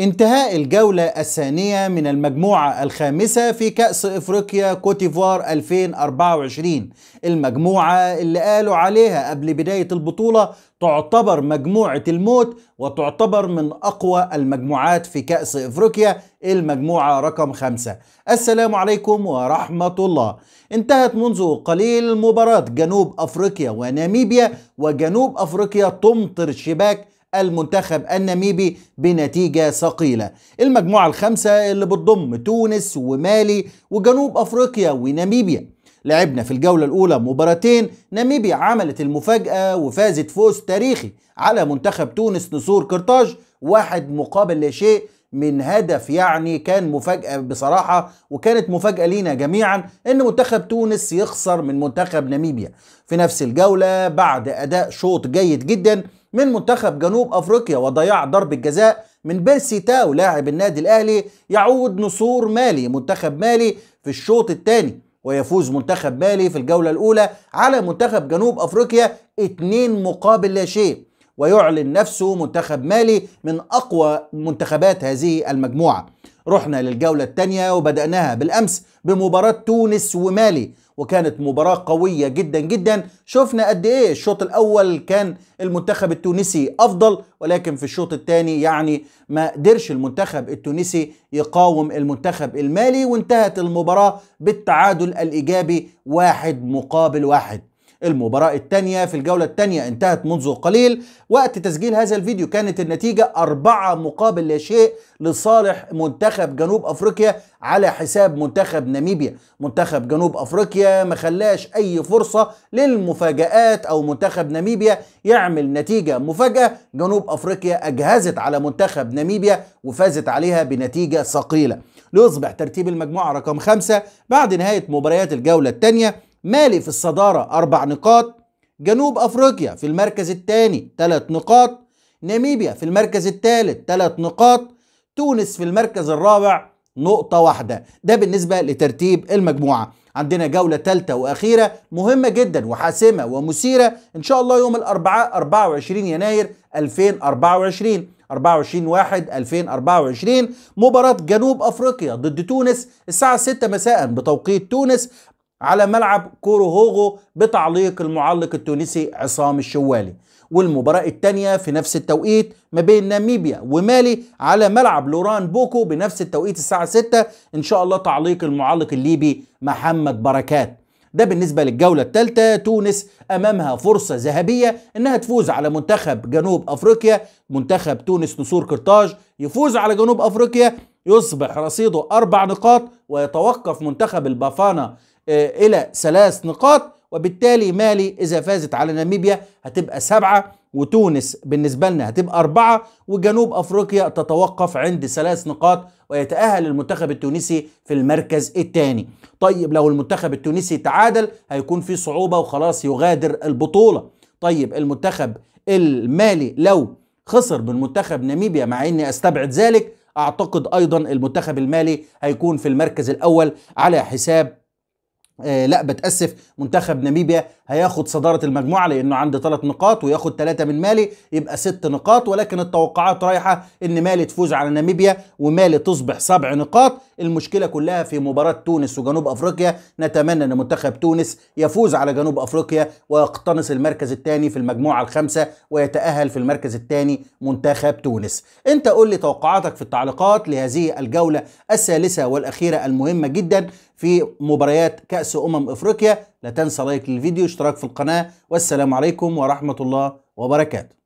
انتهاء الجولة الثانية من المجموعة الخامسة في كأس إفريقيا كوتيفوار 2024 المجموعة اللي قالوا عليها قبل بداية البطولة تعتبر مجموعة الموت وتعتبر من أقوى المجموعات في كأس إفريقيا المجموعة رقم خمسة السلام عليكم ورحمة الله انتهت منذ قليل مباراة جنوب أفريقيا وناميبيا وجنوب أفريقيا تمطر شباك المنتخب الناميبي بنتيجة ثقيلة المجموعة الخامسة اللي بتضم تونس ومالي وجنوب أفريقيا وناميبيا لعبنا في الجولة الأولى مباراتين ناميبيا عملت المفاجأة وفازت فوز تاريخي على منتخب تونس نسور كرتاج واحد مقابل لا شيء من هدف يعني كان مفاجأة بصراحة وكانت مفاجأة لينا جميعا ان منتخب تونس يخسر من منتخب ناميبيا في نفس الجولة بعد اداء شوط جيد جدا من منتخب جنوب افريقيا وضياع ضربه جزاء من بيرسي تاو لاعب النادي الاهلي يعود نصور مالي منتخب مالي في الشوط الثاني ويفوز منتخب مالي في الجوله الاولى على منتخب جنوب افريقيا 2 مقابل لا شيء ويعلن نفسه منتخب مالي من اقوى منتخبات هذه المجموعه رحنا للجولة الثانية وبدأناها بالأمس بمباراة تونس ومالي وكانت مباراة قوية جدا جدا شفنا قد إيه الشوط الأول كان المنتخب التونسي أفضل ولكن في الشوط الثاني يعني ما قدرش المنتخب التونسي يقاوم المنتخب المالي وانتهت المباراة بالتعادل الإيجابي واحد مقابل واحد المباراة الثانية في الجولة الثانية انتهت منذ قليل وقت تسجيل هذا الفيديو كانت النتيجة أربعة مقابل لا شيء لصالح منتخب جنوب أفريقيا على حساب منتخب ناميبيا منتخب جنوب أفريقيا ما خلاش أي فرصة للمفاجآت أو منتخب ناميبيا يعمل نتيجة مفاجأة جنوب أفريقيا أجهزت على منتخب ناميبيا وفازت عليها بنتيجة ثقيلة ليصبح ترتيب المجموعة رقم خمسة بعد نهاية مباريات الجولة الثانية مالي في الصدارة أربع نقاط جنوب أفريقيا في المركز الثاني ثلاث نقاط ناميبيا في المركز الثالث ثلاث نقاط تونس في المركز الرابع نقطة واحدة ده بالنسبة لترتيب المجموعة عندنا جولة ثالثة وأخيرة مهمة جدا وحاسمة ومثيرة إن شاء الله يوم الأربعاء 24 يناير 2024 24 واحد 2024 مباراة جنوب أفريقيا ضد تونس الساعة 6 مساء بتوقيت تونس على ملعب كورو هوغو بتعليق المعلق التونسي عصام الشوالي والمباراة الثانية في نفس التوقيت ما بين ناميبيا ومالي على ملعب لوران بوكو بنفس التوقيت الساعة 6 إن شاء الله تعليق المعلق الليبي محمد بركات ده بالنسبة للجولة الثالثة تونس أمامها فرصة ذهبية إنها تفوز على منتخب جنوب أفريقيا منتخب تونس نسور قرطاج يفوز على جنوب أفريقيا يصبح رصيده أربع نقاط ويتوقف منتخب البافانا آه، إلى ثلاث نقاط وبالتالي مالي إذا فازت على ناميبيا هتبقى سبعة وتونس بالنسبة لنا هتبقى أربعة وجنوب أفريقيا تتوقف عند ثلاث نقاط ويتأهل المنتخب التونسي في المركز الثاني طيب لو المنتخب التونسي تعادل هيكون في صعوبة وخلاص يغادر البطولة طيب المنتخب المالي لو خسر من منتخب ناميبيا مع اني استبعد ذلك اعتقد ايضا المنتخب المالي هيكون في المركز الاول على حساب آه لا بتأسف منتخب ناميبيا هياخد صدارة المجموعة لأنه عنده ثلاث نقاط وياخد ثلاثة من مالي يبقى ست نقاط ولكن التوقعات رايحة إن مالي تفوز على ناميبيا ومالي تصبح سبع نقاط المشكلة كلها في مباراة تونس وجنوب أفريقيا نتمنى أن منتخب تونس يفوز على جنوب أفريقيا ويقتنص المركز الثاني في المجموعة الخامسة ويتأهل في المركز الثاني منتخب تونس أنت قول لي توقعاتك في التعليقات لهذه الجولة الثالثة والأخيرة المهمة جدا في مباريات كأس أمم إفريقيا لا تنسى لايك للفيديو اشتراك في القناة والسلام عليكم ورحمة الله وبركاته